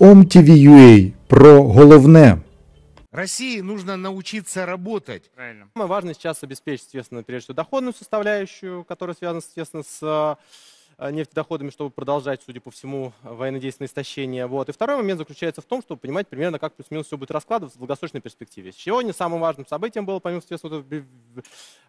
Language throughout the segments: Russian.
OMTV.ua про головне. России нужно научиться работать. Правильно. важное сейчас обеспечить, естественно, прежде всего доходную составляющую, которая связана, естественно, с а, Э, нефтедоходами, чтобы продолжать, судя по всему, э, военно-действенное истощение. Вот. И второй момент заключается в том, чтобы понимать примерно, как плюс-минус все будет раскладываться в долгосрочной перспективе. Сегодня самым важным событием было, помимо, соответственно,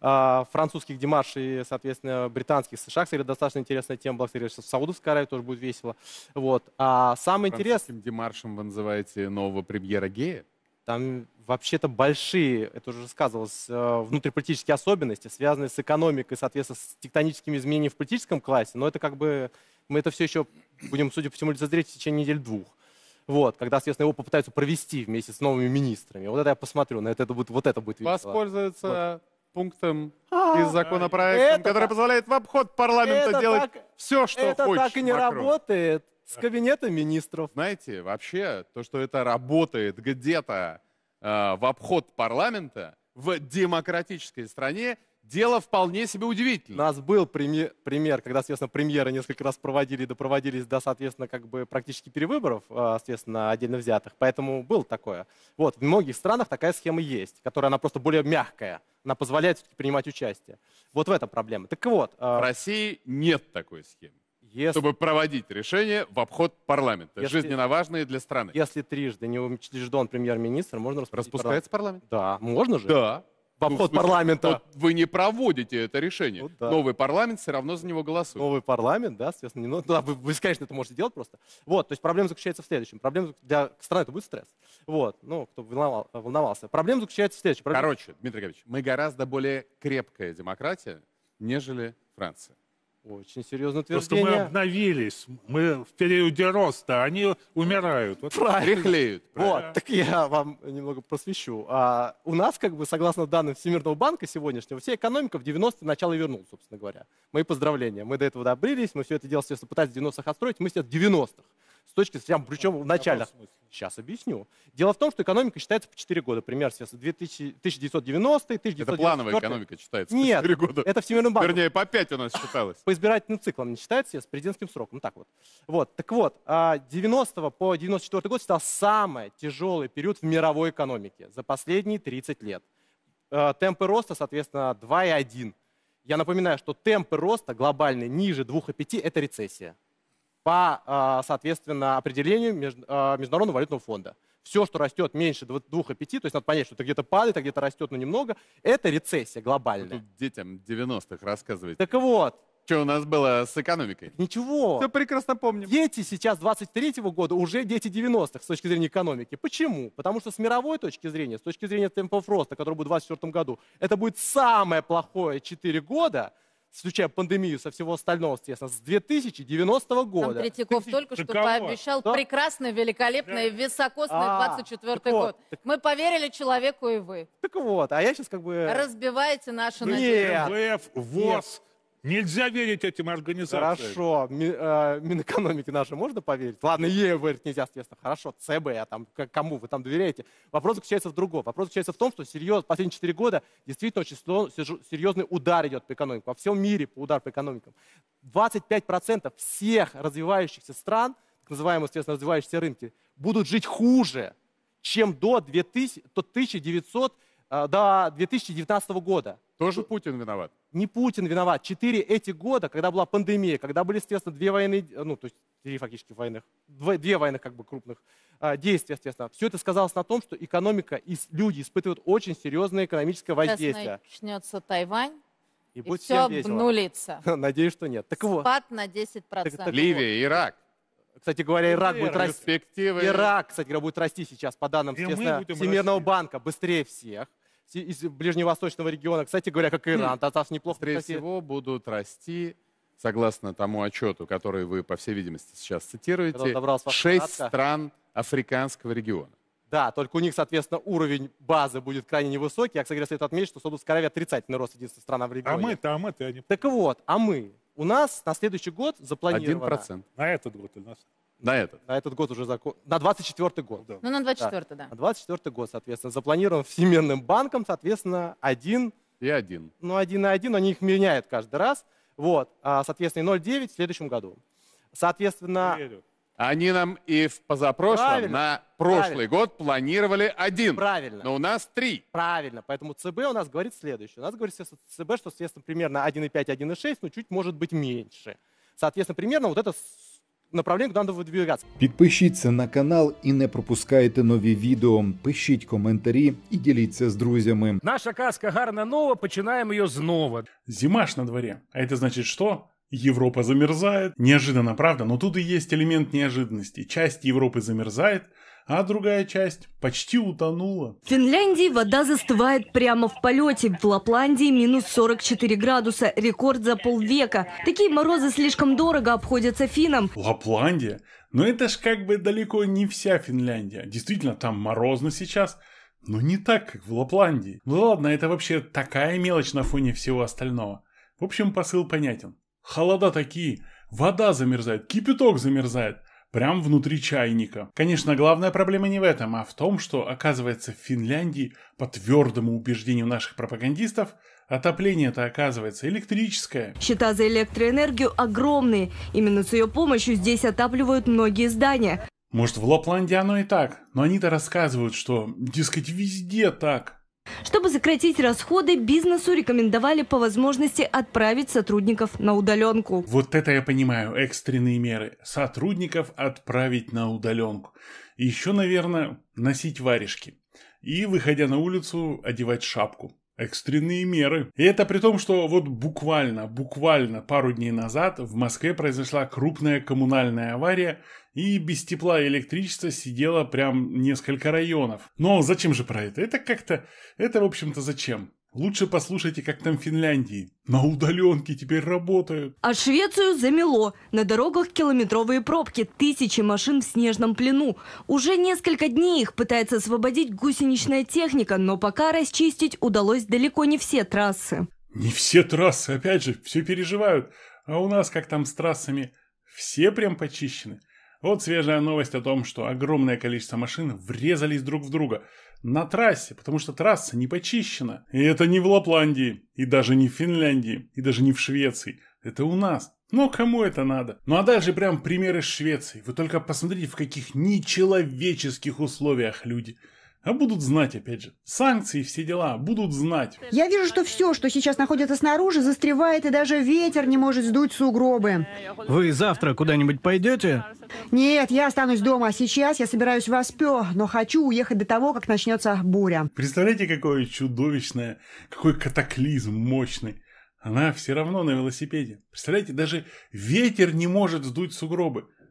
а, французских демаршей, соответственно, британских США, кстати, достаточно интересная тема Благодаря кстати, в Саудовской Аравии тоже будет весело. Вот. А самое интересное... демаршем вы называете нового премьера гея? Там вообще-то большие, это уже сказывалось, э, внутриполитические особенности, связанные с экономикой, соответственно, с тектоническими изменениями в политическом классе, но это как бы, мы это все еще будем, судя по всему, лицезреть в течение недель-двух. Вот, когда, соответственно, его попытаются провести вместе с новыми министрами. Вот это я посмотрю, на это, это будет, вот это будет весело. Воспользуется вот пунктом а, из законопроекта, который позволяет в обход парламента делать так, все, что это хочешь. Это так и не Макрон. работает с кабинета министров. Знаете, вообще, то, что это работает где-то э, в обход парламента, в демократической стране, дело вполне себе удивительно. У нас был преми- пример, когда, соответственно, премьеры несколько раз проводили, допроводились до, соответственно, как бы практически перевыборов, э, соответственно, отдельно взятых. Поэтому было такое. Вот, в многих странах такая схема есть, которая, она просто более мягкая. Она позволяет принимать участие. Вот в этом проблема. Так вот. Э... В России нет такой схемы. Если... чтобы проводить решения в обход парламента, если... жизненно важные для страны. Если трижды не учрежден премьер-министр, можно распустить Распускается парламент? парламент? Да, можно же. Да. В обход ну, в смысле, парламента. Вот вы не проводите это решение. Ну, да. Новый парламент все равно за него голосует. Новый парламент, да, соответственно. Не, ну, да, вы, вы, конечно, это можете делать просто. Вот, то есть проблема заключается в следующем. Проблема для страны это будет стресс. Вот, ну, кто волновал, волновался. Проблема заключается в следующем. Проблема... Короче, Дмитрий Григорьевич, мы гораздо более крепкая демократия, нежели Франция. Очень серьезное утверждение. Просто мы обновились, мы в периоде роста, они умирают. Вот. Правильно. Вот, так я вам немного просвещу. А, у нас, как бы, согласно данным Всемирного банка сегодняшнего, вся экономика в 90-е начало вернула, собственно говоря. Мои поздравления. Мы до этого добрились, мы все это дело, естественно, пытались в 90-х отстроить, мы сейчас в 90-х. С точки зрения, причем в начале. Сейчас объясню. Дело в том, что экономика считается по 4 года. Пример сейчас 2000, 1990 1994 Это плановая экономика считается Нет, по 4 года. это Всемирный банк. Вернее, по 5 у нас считалось. По избирательным циклам не считается, с президентским сроком. Ну Так вот. вот. Так вот, 90 а, по 94 год стал самый тяжелый период в мировой экономике за последние 30 лет. Э, темпы роста, соответственно, 2,1. Я напоминаю, что темпы роста глобальные ниже 2,5 – это рецессия по, а, соответственно, определению а, Международного валютного фонда. Все, что растет меньше 2,5, то есть надо понять, что это где-то падает, а где-то растет, но немного, это рецессия ну, глобальная. Вы тут детям 90-х рассказывать. Так вот, что у нас было с экономикой? Ничего. Все прекрасно помним. Дети сейчас 23 -го года уже дети 90-х с точки зрения экономики. Почему? Потому что с мировой точки зрения, с точки зрения темпов роста, который будет в 24 году, это будет самое плохое 4 года включая пандемию, со всего остального, естественно, с 2090 года. Там Третьяков только что пообещал прекрасный, великолепный, да. високосный 24 а, год. Мы поверили человеку и вы. Так вот, а я сейчас как бы... Разбиваете наши надежды. Нет. ВВФ, ВОЗ. Нет. Нельзя верить этим организациям. Хорошо. Ми, э, Минэкономике нашей можно поверить? Ладно, ей верить нельзя, соответственно. Хорошо, ЦБ, а там кому вы там доверяете? Вопрос заключается в другом. Вопрос заключается в том, что серьез, последние 4 года действительно очень серьезный удар идет по экономике. Во всем мире удар по экономикам. 25% всех развивающихся стран, так называемые, соответственно, развивающиеся рынки, будут жить хуже, чем до, 2000, до 1900 э, до 2019 года. Тоже Путин виноват? Не Путин виноват. Четыре эти года, когда была пандемия, когда были, естественно, две войны, ну, то есть три фактически войны, две, войны как бы крупных э, а, действий, естественно, все это сказалось на том, что экономика и люди испытывают очень серьезное экономическое воздействие. Сейчас начнется Тайвань. И, и будет все обнулится. Надеюсь, что нет. Так вот. Спад на 10%. Так, так Ливия, Ирак. Кстати говоря, Ирак будет расти. Ирак, кстати говоря, будет расти сейчас, по данным естественно, Всемирного банка, быстрее всех из ближневосточного региона, кстати говоря, как Иран, татарцы неплохо. Скорее всего, будут расти согласно тому отчету, который вы, по всей видимости, сейчас цитируете, шесть стран африканского региона. Да, только у них, соответственно, уровень базы будет крайне невысокий. Я, кстати говоря, следует отметить, что Саудовская Аравия отрицательный рост единственной страны в а регионе. А мы-то, а мы-то, я не... Так вот, а мы? У нас на следующий год запланировано... 1%. На этот год у нас. На этот. На этот год уже закон... На 24 год. Ну, на 24 да. да. На 24 год, соответственно. Запланирован Всемирным банком, соответственно, один... И один. Ну, один на один, они их меняют каждый раз. Вот, а, соответственно, 0,9 в следующем году. Соответственно... Они нам и в позапрошлом, Правильно. на прошлый Правильно. год планировали один. Правильно. Но у нас три. Правильно. Поэтому ЦБ у нас говорит следующее. У нас говорит ЦБ, что, соответственно, примерно 1,5-1,6, но чуть может быть меньше. Соответственно, примерно вот это направлению надо выдвигаться. Підпишіться на канал і не пропускайте нові відео. Пишіть коментарі і діліться з друзями. Наша казка гарна нова, починаємо її знову. Зима ж на дворе. А це значить що? Европа замерзает. Неожиданно, правда, но тут и есть элемент неожиданности. Часть Европы замерзает, а другая часть почти утонула. В Финляндии вода застывает прямо в полете. В Лапландии минус 44 градуса. Рекорд за полвека. Такие морозы слишком дорого обходятся финам. Лапландия? Но это ж как бы далеко не вся Финляндия. Действительно, там морозно сейчас. Но не так, как в Лапландии. Ну ладно, это вообще такая мелочь на фоне всего остального. В общем, посыл понятен. Холода такие. Вода замерзает, кипяток замерзает. Прям внутри чайника. Конечно, главная проблема не в этом, а в том, что, оказывается, в Финляндии, по твердому убеждению наших пропагандистов, Отопление-то оказывается электрическое. Счета за электроэнергию огромные. Именно с ее помощью здесь отапливают многие здания. Может, в Лапландии оно и так, но они-то рассказывают, что, дескать, везде так. Чтобы сократить расходы, бизнесу рекомендовали по возможности отправить сотрудников на удаленку. Вот это я понимаю, экстренные меры. Сотрудников отправить на удаленку. Еще, наверное, носить варежки. И, выходя на улицу, одевать шапку. Экстренные меры. И это при том, что вот буквально, буквально пару дней назад в Москве произошла крупная коммунальная авария, и без тепла и электричества сидело прям несколько районов. Но зачем же про это? Это как-то... Это, в общем-то, зачем? Лучше послушайте, как там в Финляндии. На удаленке теперь работают. А Швецию замело. На дорогах километровые пробки, тысячи машин в снежном плену. Уже несколько дней их пытается освободить гусеничная техника, но пока расчистить удалось далеко не все трассы. Не все трассы, опять же, все переживают. А у нас как там с трассами? Все прям почищены. Вот свежая новость о том, что огромное количество машин врезались друг в друга на трассе, потому что трасса не почищена. И это не в Лапландии, и даже не в Финляндии, и даже не в Швеции. Это у нас. Но кому это надо? Ну а дальше прям примеры Швеции. Вы только посмотрите, в каких нечеловеческих условиях люди. А будут знать, опять же. Санкции, все дела, будут знать. Я вижу, что все, что сейчас находится снаружи, застревает, и даже ветер не может сдуть сугробы. Вы завтра куда-нибудь пойдете? Нет, я останусь дома. А сейчас я собираюсь в Аспё, но хочу уехать до того, как начнется буря. Представляете, какое чудовищное, какой катаклизм мощный. Она все равно на велосипеде. Представляете, даже ветер не может сдуть сугробы.